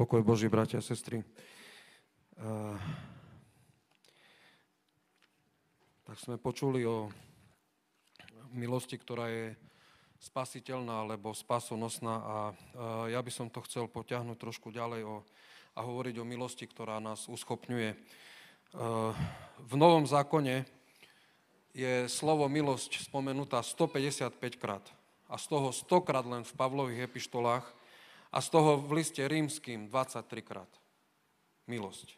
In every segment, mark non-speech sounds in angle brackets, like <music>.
Pokoj Boží, bratia a sestry. Uh, tak sme počuli o milosti, ktorá je spasiteľná alebo spasonosná a uh, ja by som to chcel potiahnuť trošku ďalej o, a hovoriť o milosti, ktorá nás uschopňuje. Uh, v Novom zákone je slovo milosť spomenutá 155 krát a z toho 100 krát len v Pavlových epištolách a z toho v liste rímským 23 krát. Milosť.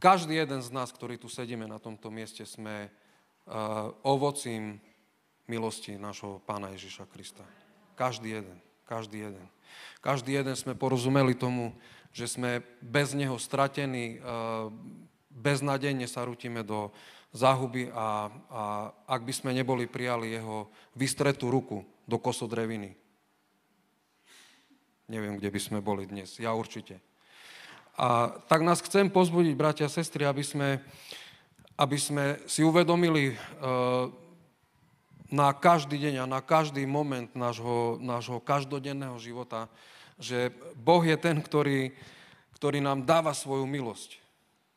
Každý jeden z nás, ktorý tu sedíme na tomto mieste, sme ovocím milosti nášho Pána Ježiša Krista. Každý jeden, každý jeden. Každý jeden sme porozumeli tomu, že sme bez Neho stratení, beznadejne sa rutíme do záhuby a, a ak by sme neboli prijali Jeho vystretú ruku do kosodreviny, neviem, kde by sme boli dnes. Ja určite. A tak nás chcem pozbudiť, bratia a sestry, aby sme, aby sme si uvedomili e, na každý deň a na každý moment nášho, nášho každodenného života, že Boh je ten, ktorý, ktorý nám dáva svoju milosť,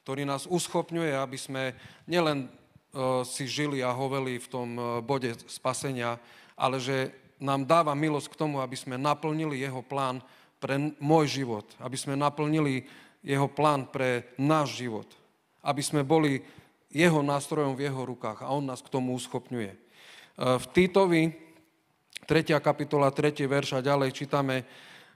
ktorý nás uschopňuje, aby sme nielen e, si žili a hoveli v tom e, bode spasenia, ale že nám dáva milosť k tomu, aby sme naplnili jeho plán pre môj život, aby sme naplnili jeho plán pre náš život, aby sme boli jeho nástrojom v jeho rukách a on nás k tomu uschopňuje. E, v Týtovi, 3. kapitola, 3. verša ďalej čítame,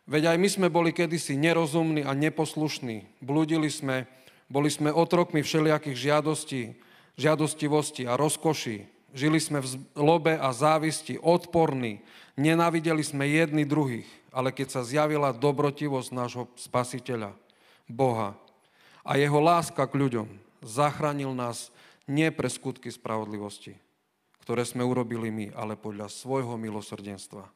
veď aj my sme boli kedysi nerozumní a neposlušní, blúdili sme, boli sme otrokmi všelijakých žiadostí, žiadostivosti a rozkoší, Žili sme v zlobe a závisti, odporní, nenávideli sme jedni druhých, ale keď sa zjavila dobrotivosť nášho spasiteľa, Boha a jeho láska k ľuďom, zachránil nás nie pre skutky spravodlivosti, ktoré sme urobili my, ale podľa svojho milosrdenstva.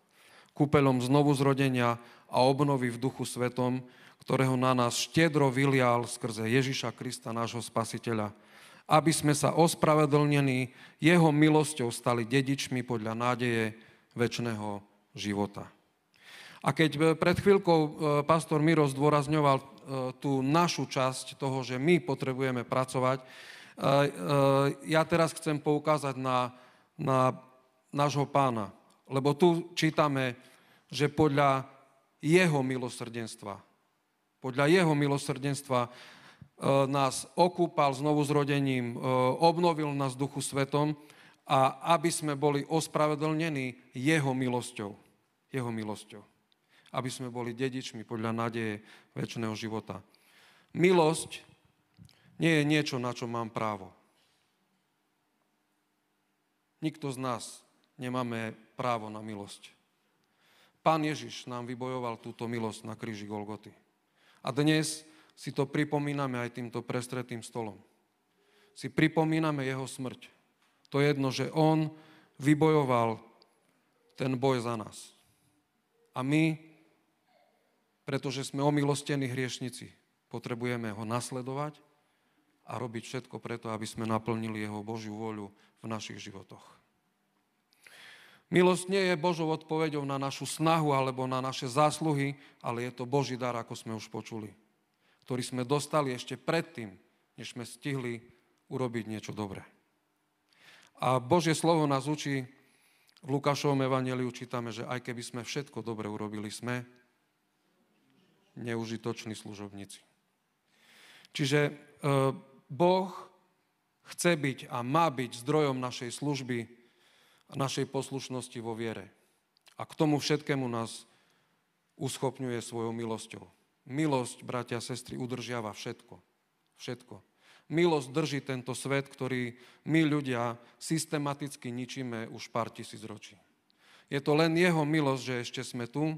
Kúpeľom znovu zrodenia a obnovy v duchu svetom, ktorého na nás štedro vylial skrze Ježiša Krista, nášho spasiteľa, aby sme sa ospravedlnení jeho milosťou stali dedičmi podľa nádeje väčšného života. A keď e, pred chvíľkou e, pastor Miro zdôrazňoval e, tú našu časť toho, že my potrebujeme pracovať, ja teraz chcem poukázať na, na nášho pána. Lebo tu čítame, že podľa jeho milosrdenstva, podľa jeho milosrdenstva E, nás okúpal znovu zrodením, e, obnovil nás Duchu Svetom a aby sme boli ospravedlnení Jeho milosťou. Jeho milosťou. Aby sme boli dedičmi podľa nádeje väčšného života. Milosť nie je niečo, na čo mám právo. Nikto z nás nemáme právo na milosť. Pán Ježiš nám vybojoval túto milosť na kríži Golgoty. A dnes si to pripomíname aj týmto prestretým stolom. Si pripomíname jeho smrť. To je jedno, že on vybojoval ten boj za nás. A my, pretože sme omilostení hriešnici, potrebujeme ho nasledovať a robiť všetko preto, aby sme naplnili jeho Božiu voľu v našich životoch. Milosť nie je Božou odpoveďou na našu snahu alebo na naše zásluhy, ale je to Boží dar, ako sme už počuli ktorý sme dostali ešte predtým, než sme stihli urobiť niečo dobré. A Božie slovo nás učí, v Lukášovom evaneliu čítame, že aj keby sme všetko dobre urobili, sme neužitoční služobníci. Čiže e, Boh chce byť a má byť zdrojom našej služby a našej poslušnosti vo viere. A k tomu všetkému nás uschopňuje svojou milosťou. Milosť, bratia a sestry, udržiava všetko. Všetko. Milosť drží tento svet, ktorý my ľudia systematicky ničíme už pár tisíc ročí. Je to len jeho milosť, že ešte sme tu.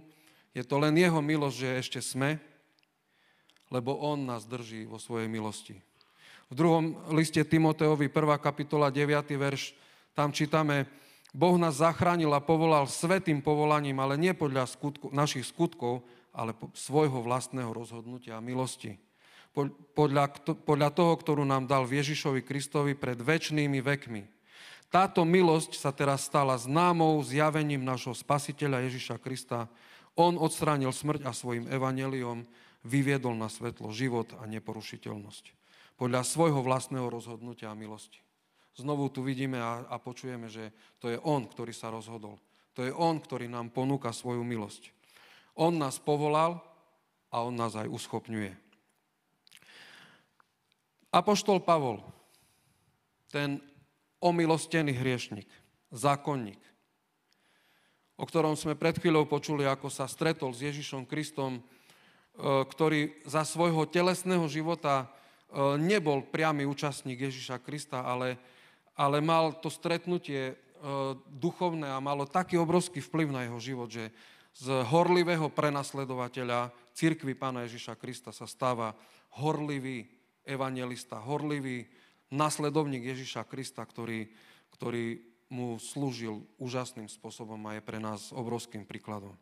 Je to len jeho milosť, že ešte sme, lebo on nás drží vo svojej milosti. V druhom liste Timoteovi, 1. kapitola, 9. verš, tam čítame, Boh nás zachránil a povolal svetým povolaním, ale nie podľa skutku, našich skutkov, ale svojho vlastného rozhodnutia a milosti. Podľa, podľa toho, ktorú nám dal Ježišovi Kristovi pred väčšnými vekmi. Táto milosť sa teraz stala známou zjavením nášho spasiteľa Ježiša Krista. On odstránil smrť a svojim evaneliom vyviedol na svetlo život a neporušiteľnosť. Podľa svojho vlastného rozhodnutia a milosti. Znovu tu vidíme a, a počujeme, že to je On, ktorý sa rozhodol. To je On, ktorý nám ponúka svoju milosť. On nás povolal a on nás aj uschopňuje. Apoštol Pavol, ten omilostený hriešnik, zákonník, o ktorom sme pred chvíľou počuli, ako sa stretol s Ježišom Kristom, e, ktorý za svojho telesného života e, nebol priamy účastník Ježiša Krista, ale, ale mal to stretnutie e, duchovné a malo taký obrovský vplyv na jeho život, že, z horlivého prenasledovateľa cirkvy Pána Ježiša Krista sa stáva horlivý evangelista, horlivý nasledovník Ježiša Krista, ktorý, ktorý mu slúžil úžasným spôsobom a je pre nás obrovským príkladom.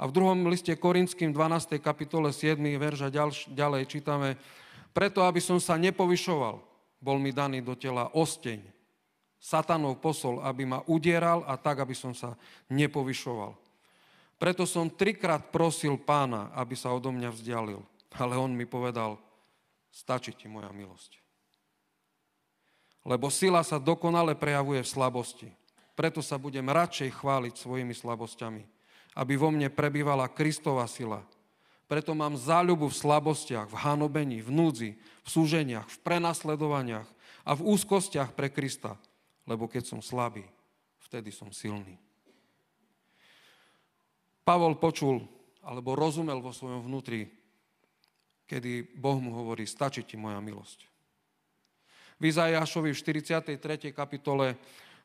A v druhom liste Korinským 12. kapitole 7. verža ďalej čítame, preto aby som sa nepovyšoval, bol mi daný do tela osteň, satanov posol, aby ma udieral a tak, aby som sa nepovyšoval. Preto som trikrát prosil pána, aby sa odo mňa vzdialil. Ale on mi povedal, stačí ti moja milosť. Lebo sila sa dokonale prejavuje v slabosti. Preto sa budem radšej chváliť svojimi slabosťami, aby vo mne prebývala Kristova sila. Preto mám záľubu v slabostiach, v hanobení, v núdzi, v súženiach, v prenasledovaniach a v úzkostiach pre Krista. Lebo keď som slabý, vtedy som silný. Pavol počul alebo rozumel vo svojom vnútri, kedy Boh mu hovorí, stačí ti moja milosť. V Izajašovi v 43. kapitole,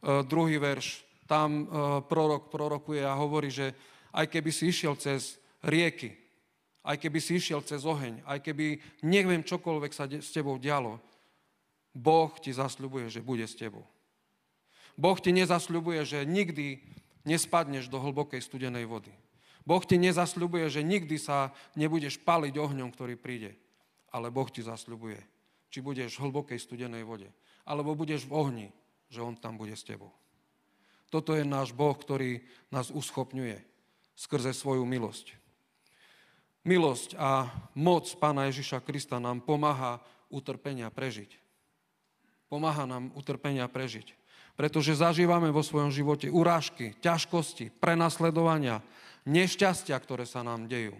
e, druhý verš, tam e, prorok prorokuje a hovorí, že aj keby si išiel cez rieky, aj keby si išiel cez oheň, aj keby neviem čokoľvek sa s tebou dialo, Boh ti zasľubuje, že bude s tebou. Boh ti nezasľubuje, že nikdy nespadneš do hlbokej studenej vody. Boh ti nezasľubuje, že nikdy sa nebudeš paliť ohňom, ktorý príde. Ale Boh ti zasľubuje, či budeš v hlbokej studenej vode, alebo budeš v ohni, že On tam bude s tebou. Toto je náš Boh, ktorý nás uschopňuje skrze svoju milosť. Milosť a moc Pána Ježiša Krista nám pomáha utrpenia prežiť. Pomáha nám utrpenia prežiť. Pretože zažívame vo svojom živote urážky, ťažkosti, prenasledovania, nešťastia, ktoré sa nám dejú.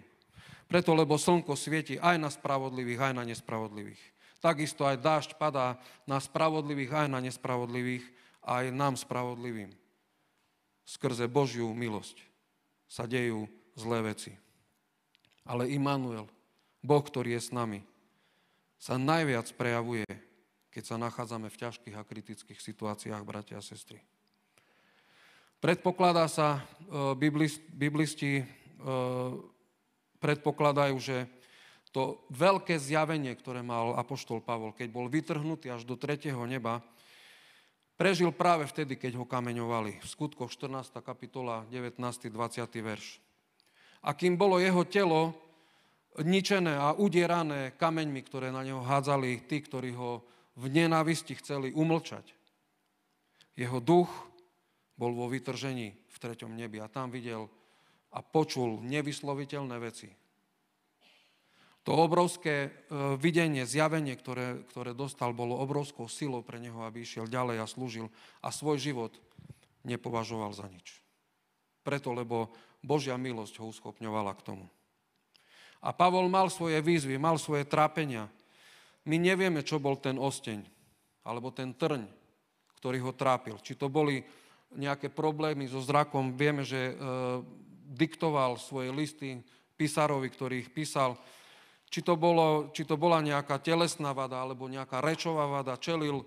Preto, lebo slnko svieti aj na spravodlivých, aj na nespravodlivých. Takisto aj dážď padá na spravodlivých, aj na nespravodlivých, aj nám spravodlivým. Skrze Božiu milosť sa dejú zlé veci. Ale Immanuel, Boh, ktorý je s nami, sa najviac prejavuje, keď sa nachádzame v ťažkých a kritických situáciách, bratia a sestry. Predpokladá sa, e, biblisti e, predpokladajú, že to veľké zjavenie, ktoré mal Apoštol Pavol, keď bol vytrhnutý až do tretieho neba, prežil práve vtedy, keď ho kameňovali. V skutkoch 14. kapitola, 19. 20. verš. A kým bolo jeho telo ničené a udierané kameňmi, ktoré na neho hádzali tí, ktorí ho v nenávisti chceli umlčať, jeho duch bol vo vytržení v treťom nebi a tam videl a počul nevysloviteľné veci. To obrovské e, videnie, zjavenie, ktoré, ktoré dostal, bolo obrovskou silou pre neho, aby išiel ďalej a slúžil a svoj život nepovažoval za nič. Preto, lebo Božia milosť ho uschopňovala k tomu. A Pavol mal svoje výzvy, mal svoje trápenia. My nevieme, čo bol ten osteň, alebo ten trň, ktorý ho trápil. Či to boli nejaké problémy so zrakom. Vieme, že e, diktoval svoje listy písarovi, ktorý ich písal. Či to, bolo, či to bola nejaká telesná vada alebo nejaká rečová vada, čelil e,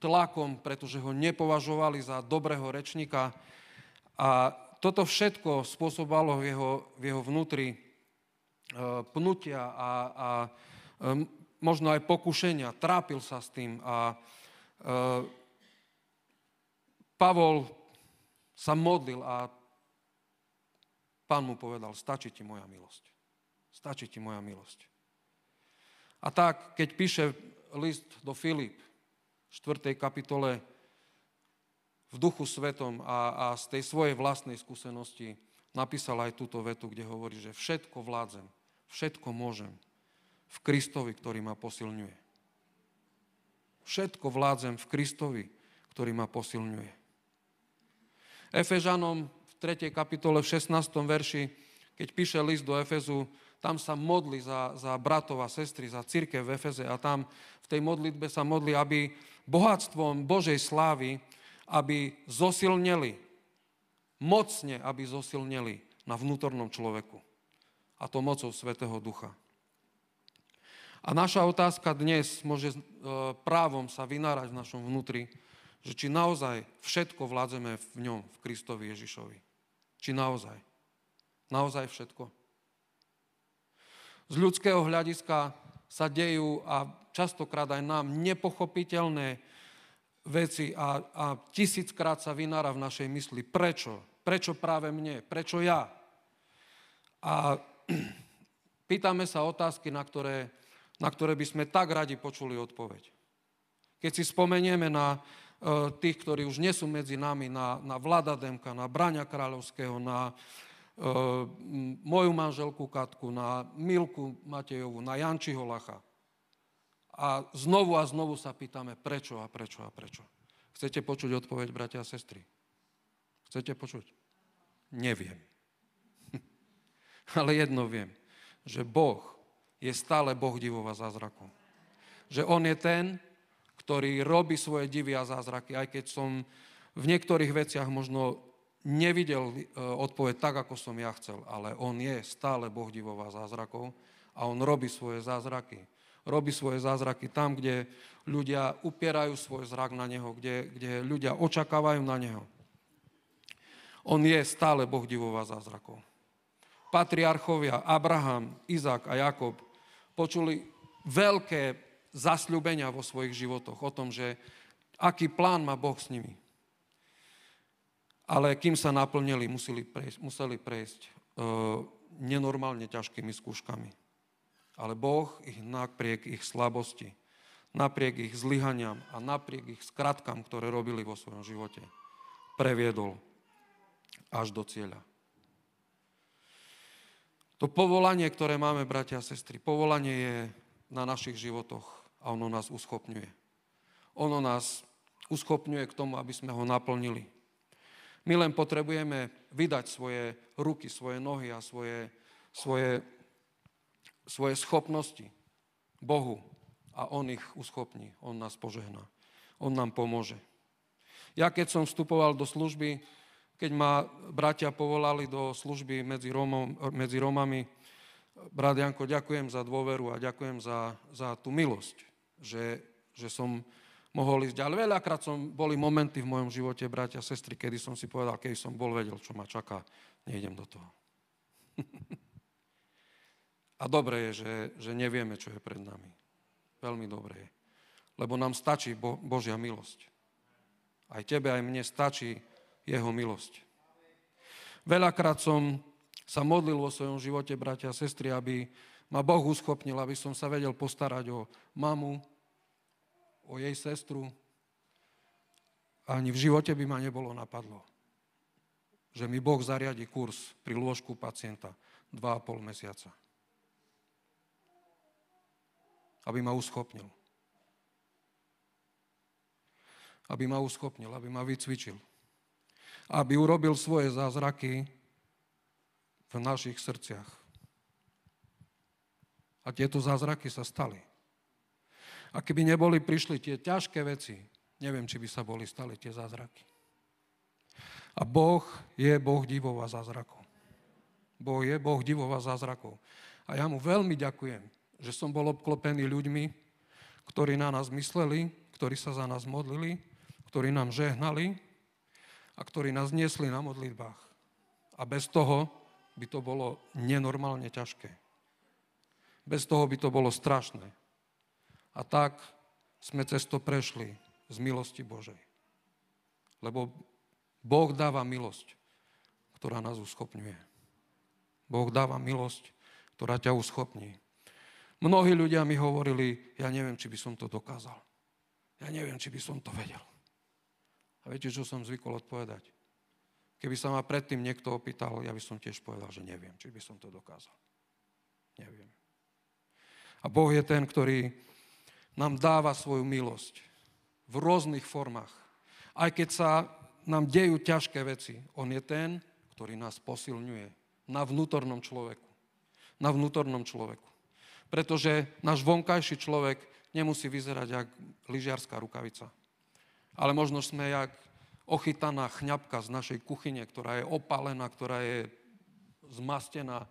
tlakom, pretože ho nepovažovali za dobrého rečníka. A toto všetko spôsobalo v jeho, v jeho vnútri e, pnutia a, a e, možno aj pokušenia. Trápil sa s tým a e, Pavol sa modlil a pán mu povedal, stačí ti moja milosť. Stačí ti moja milosť. A tak, keď píše list do Filip, 4. kapitole, v duchu svetom a, a z tej svojej vlastnej skúsenosti napísal aj túto vetu, kde hovorí, že všetko vládzem, všetko môžem v Kristovi, ktorý ma posilňuje. Všetko vládzem v Kristovi, ktorý ma posilňuje. Efežanom v 3. kapitole v 16. verši, keď píše list do Efezu, tam sa modli za, za bratov a sestry, za círke v Efeze a tam v tej modlitbe sa modli, aby bohatstvom Božej slávy, aby zosilneli, mocne, aby zosilneli na vnútornom človeku. A to mocou Svetého Ducha. A naša otázka dnes môže e, právom sa vynárať v našom vnútri, že či naozaj všetko vládzeme v ňom, v Kristovi Ježišovi. Či naozaj. Naozaj všetko. Z ľudského hľadiska sa dejú a častokrát aj nám nepochopiteľné veci a, a tisíckrát sa vynára v našej mysli. Prečo? Prečo práve mne? Prečo ja? A <clears throat> pýtame sa otázky, na ktoré, na ktoré by sme tak radi počuli odpoveď. Keď si spomenieme na, E, tých, ktorí už nie sú medzi nami, na, na Vlada Demka, na Braňa Kráľovského, na e, moju manželku Katku, na Milku Matejovu, na Jančiho Lacha. A znovu a znovu sa pýtame, prečo a prečo a prečo. Chcete počuť odpoveď, bratia a sestry? Chcete počuť? Neviem. <laughs> Ale jedno viem, že Boh je stále Boh divova zázrakom. Že On je ten, ktorý robí svoje divy a zázraky, aj keď som v niektorých veciach možno nevidel e, odpoveď tak, ako som ja chcel, ale on je stále Boh a zázrakov a on robí svoje zázraky. Robí svoje zázraky tam, kde ľudia upierajú svoj zrak na neho, kde, kde ľudia očakávajú na neho. On je stále Boh a zázrakov. Patriarchovia Abraham, Izak a Jakob počuli veľké zasľúbenia vo svojich životoch, o tom, že aký plán má Boh s nimi. Ale kým sa naplnili, museli prejsť, museli prejsť e, nenormálne ťažkými skúškami. Ale Boh ich napriek ich slabosti, napriek ich zlyhaniam a napriek ich skratkám, ktoré robili vo svojom živote, previedol až do cieľa. To povolanie, ktoré máme, bratia a sestry, povolanie je na našich životoch a ono nás uschopňuje. Ono nás uschopňuje k tomu, aby sme ho naplnili. My len potrebujeme vydať svoje ruky, svoje nohy a svoje, svoje, svoje schopnosti Bohu a On ich uschopní, On nás požehná, On nám pomôže. Ja keď som vstupoval do služby, keď ma bratia povolali do služby medzi, Rómom, medzi Rómami, brat Janko, ďakujem za dôveru a ďakujem za, za tú milosť, že, že som mohol ísť ďalej. Veľakrát som, boli momenty v mojom živote, bratia a sestry, kedy som si povedal, keď som bol vedel, čo ma čaká, nejdem do toho. <laughs> a dobre je, že, že nevieme, čo je pred nami. Veľmi dobre je. Lebo nám stačí Bo- Božia milosť. Aj tebe, aj mne stačí Jeho milosť. Veľakrát som sa modlil vo svojom živote, bratia a sestry, aby ma Boh uschopnil, aby som sa vedel postarať o mamu, o jej sestru, ani v živote by ma nebolo napadlo, že mi Boh zariadi kurz pri lôžku pacienta 2,5 mesiaca. Aby ma uschopnil. Aby ma uschopnil, aby ma vycvičil. Aby urobil svoje zázraky v našich srdciach. A tieto zázraky sa stali. A keby neboli prišli tie ťažké veci, neviem, či by sa boli stali tie zázraky. A Boh je Boh divov a zázrakov. Boh je Boh divov a zázrakov. A ja mu veľmi ďakujem, že som bol obklopený ľuďmi, ktorí na nás mysleli, ktorí sa za nás modlili, ktorí nám žehnali a ktorí nás niesli na modlitbách. A bez toho by to bolo nenormálne ťažké. Bez toho by to bolo strašné. A tak sme cez to prešli z milosti Božej. Lebo Boh dáva milosť, ktorá nás uschopňuje. Boh dáva milosť, ktorá ťa uschopní. Mnohí ľudia mi hovorili, ja neviem, či by som to dokázal. Ja neviem, či by som to vedel. A viete, čo som zvykol odpovedať? Keby sa ma predtým niekto opýtal, ja by som tiež povedal, že neviem, či by som to dokázal. Neviem. A Boh je ten, ktorý nám dáva svoju milosť v rôznych formách. Aj keď sa nám dejú ťažké veci, On je ten, ktorý nás posilňuje na vnútornom človeku. Na vnútornom človeku. Pretože náš vonkajší človek nemusí vyzerať jak lyžiarská rukavica. Ale možno sme jak ochytaná chňapka z našej kuchyne, ktorá je opálená, ktorá je zmastená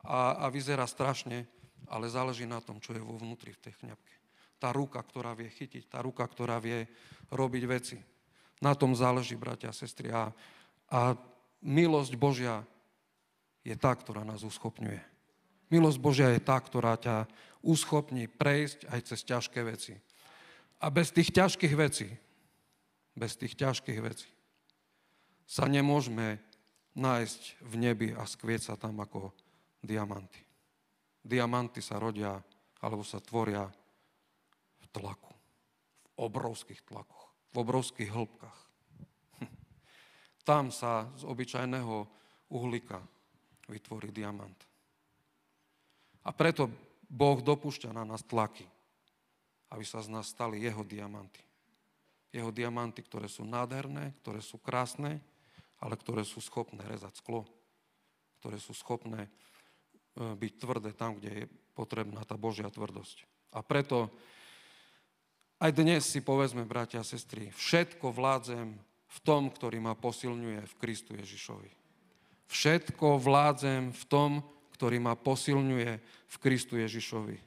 a, a vyzerá strašne, ale záleží na tom, čo je vo vnútri v tej chňapke tá ruka, ktorá vie chytiť, tá ruka, ktorá vie robiť veci. Na tom záleží, bratia a sestry. A, a milosť Božia je tá, ktorá nás uschopňuje. Milosť Božia je tá, ktorá ťa uschopní prejsť aj cez ťažké veci. A bez tých ťažkých vecí, bez tých ťažkých vecí, sa nemôžeme nájsť v nebi a skvieť sa tam ako diamanty. Diamanty sa rodia alebo sa tvoria tlaku. V obrovských tlakoch, v obrovských hĺbkach. Hm. Tam sa z obyčajného uhlíka vytvorí diamant. A preto Boh dopúšťa na nás tlaky, aby sa z nás stali jeho diamanty. Jeho diamanty, ktoré sú nádherné, ktoré sú krásne, ale ktoré sú schopné rezať sklo, ktoré sú schopné e, byť tvrdé tam, kde je potrebná tá Božia tvrdosť. A preto aj dnes si povedzme, bratia a sestry, všetko vládzem v tom, ktorý ma posilňuje v Kristu Ježišovi. Všetko vládzem v tom, ktorý ma posilňuje v Kristu Ježišovi.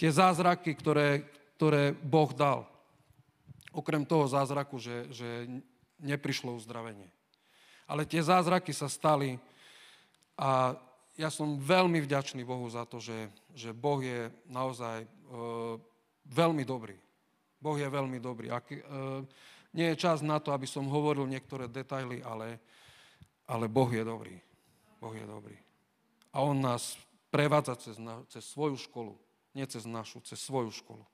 Tie zázraky, ktoré, ktoré Boh dal, okrem toho zázraku, že, že neprišlo uzdravenie. Ale tie zázraky sa stali a ja som veľmi vďačný Bohu za to, že, že Boh je naozaj... E, veľmi dobrý. Boh je veľmi dobrý. Ak, e, nie je čas na to, aby som hovoril niektoré detaily, ale, ale Boh je dobrý. Boh je dobrý. A On nás prevádza cez, na, cez svoju školu. Nie cez našu, cez svoju školu.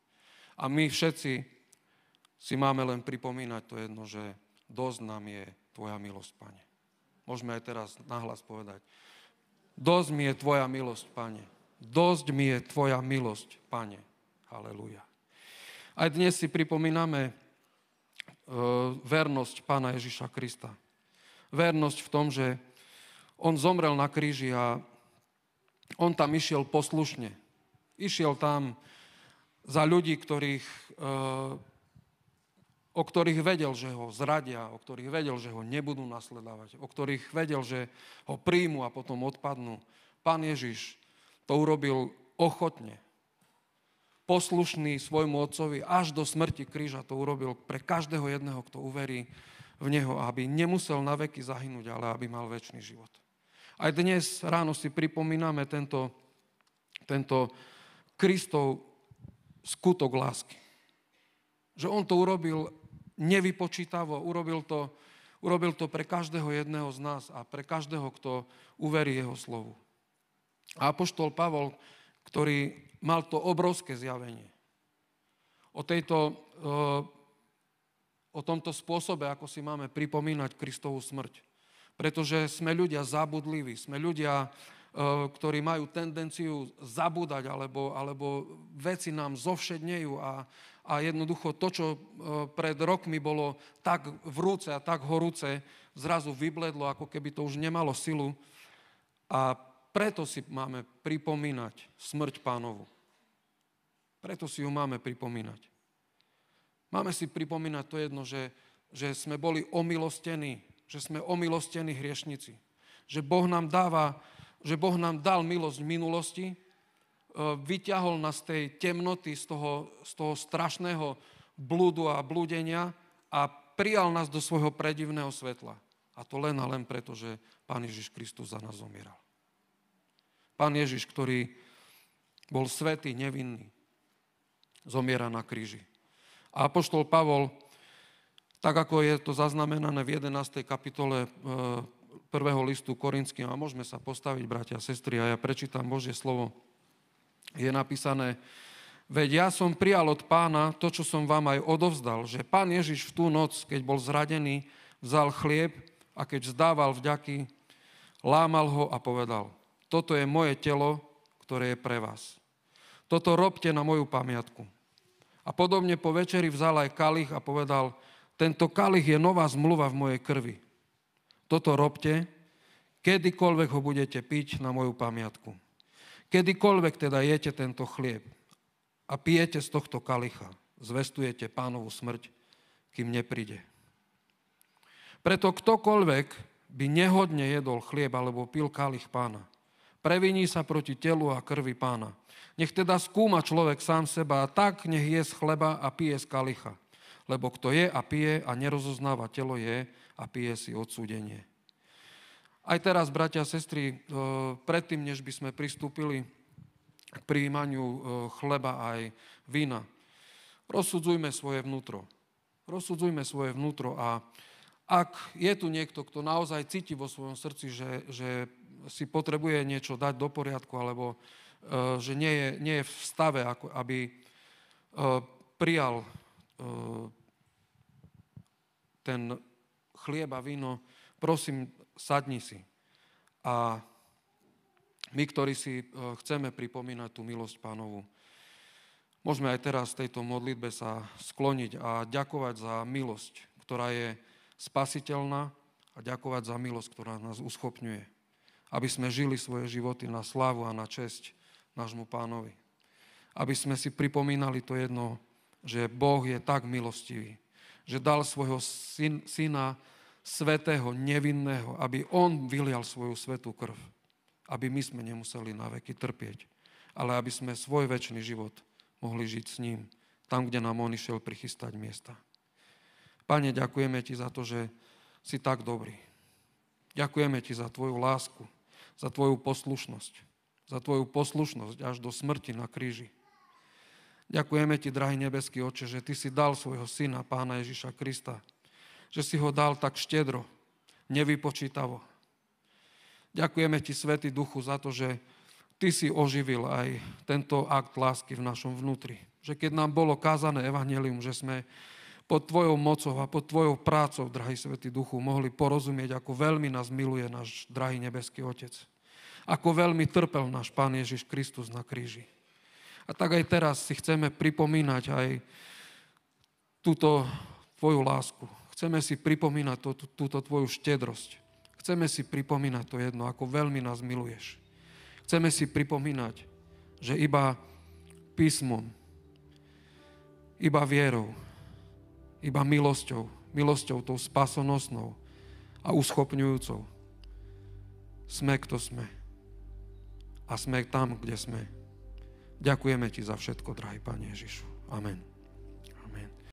A my všetci si máme len pripomínať to jedno, že dosť nám je Tvoja milosť, Pane. Môžeme aj teraz nahlas povedať. Dosť mi je Tvoja milosť, Pane. Dosť mi je Tvoja milosť, Pane. Halelúja. Aj dnes si pripomíname e, vernosť pána Ježiša Krista. Vernosť v tom, že on zomrel na kríži a on tam išiel poslušne. Išiel tam za ľudí, ktorých, e, o ktorých vedel, že ho zradia, o ktorých vedel, že ho nebudú nasledovať, o ktorých vedel, že ho príjmu a potom odpadnú. Pán Ježiš to urobil ochotne, poslušný svojmu otcovi až do smrti kríža to urobil pre každého jedného, kto uverí v neho, aby nemusel na veky zahynúť, ale aby mal väčší život. Aj dnes ráno si pripomíname tento, tento Kristov skutok lásky. Že on to urobil nevypočítavo, urobil to, urobil to pre každého jedného z nás a pre každého, kto uverí jeho slovu. A apoštol Pavol, ktorý mal to obrovské zjavenie. O, tejto, eh, o tomto spôsobe, ako si máme pripomínať Kristovú smrť. Pretože sme ľudia zabudliví, sme ľudia, eh, ktorí majú tendenciu zabúdať alebo, alebo veci nám zovšednejú a, a jednoducho to, čo eh, pred rokmi bolo tak vrúce a tak horúce, zrazu vybledlo, ako keby to už nemalo silu a preto si máme pripomínať smrť pánovu. Preto si ju máme pripomínať. Máme si pripomínať to jedno, že, že sme boli omilostení, že sme omilostení hriešnici. Že Boh nám dáva, že Boh nám dal milosť v minulosti, e, vyťahol nás z tej temnoty, z toho, z toho strašného blúdu a blúdenia a prijal nás do svojho predivného svetla. A to len a len preto, že Pán Ježiš Kristus za nás zomieral. Pán Ježiš, ktorý bol svetý, nevinný, zomiera na kríži. A apoštol Pavol, tak ako je to zaznamenané v 11. kapitole e, prvého listu Korinským, a môžeme sa postaviť, bratia a sestry, a ja prečítam Božie slovo, je napísané, veď ja som prijal od pána to, čo som vám aj odovzdal, že pán Ježiš v tú noc, keď bol zradený, vzal chlieb a keď zdával vďaky, lámal ho a povedal, toto je moje telo, ktoré je pre vás. Toto robte na moju pamiatku. A podobne po večeri vzal aj kalich a povedal, tento kalich je nová zmluva v mojej krvi. Toto robte, kedykoľvek ho budete piť na moju pamiatku. Kedykoľvek teda jete tento chlieb a pijete z tohto kalicha, zvestujete pánovu smrť, kým nepríde. Preto ktokoľvek by nehodne jedol chlieb alebo pil kalich pána, previní sa proti telu a krvi pána. Nech teda skúma človek sám seba a tak nech je z chleba a pije z kalicha. Lebo kto je a pije a nerozoznáva telo je a pije si odsúdenie. Aj teraz, bratia a sestry, e, predtým, než by sme pristúpili k prijímaniu e, chleba aj vína, rozsudzujme svoje vnútro. Rozsudzujme svoje vnútro a ak je tu niekto, kto naozaj cíti vo svojom srdci, že, že si potrebuje niečo dať do poriadku, alebo e, že nie je, nie je v stave, aby e, prijal e, ten chlieb a víno, prosím, sadni si. A my, ktorí si chceme pripomínať tú milosť pánovu, môžeme aj teraz v tejto modlitbe sa skloniť a ďakovať za milosť, ktorá je spasiteľná a ďakovať za milosť, ktorá nás uschopňuje aby sme žili svoje životy na slávu a na česť nášmu pánovi. Aby sme si pripomínali to jedno, že Boh je tak milostivý, že dal svojho syn, syna svetého, nevinného, aby on vylial svoju svetú krv. Aby my sme nemuseli na veky trpieť, ale aby sme svoj väčší život mohli žiť s ním, tam, kde nám on išiel prichystať miesta. Pane, ďakujeme ti za to, že si tak dobrý. Ďakujeme ti za tvoju lásku, za tvoju poslušnosť. Za tvoju poslušnosť až do smrti na kríži. Ďakujeme ti, drahý nebeský oče, že ty si dal svojho syna, pána Ježiša Krista. Že si ho dal tak štedro, nevypočítavo. Ďakujeme ti, Svetý Duchu, za to, že ty si oživil aj tento akt lásky v našom vnútri. Že keď nám bolo kázané evanelium, že sme pod Tvojou mocou a pod Tvojou prácou, drahý Svetý Duchu, mohli porozumieť, ako veľmi nás miluje náš drahý nebeský Otec. Ako veľmi trpel náš Pán Ježiš Kristus na kríži. A tak aj teraz si chceme pripomínať aj túto Tvoju lásku. Chceme si pripomínať to, túto Tvoju štedrosť. Chceme si pripomínať to jedno, ako veľmi nás miluješ. Chceme si pripomínať, že iba písmom, iba vierou, iba milosťou, milosťou tou spasonosnou a uschopňujúcou. Sme, kto sme. A sme tam, kde sme. Ďakujeme Ti za všetko, drahý Pane Ježišu. Amen.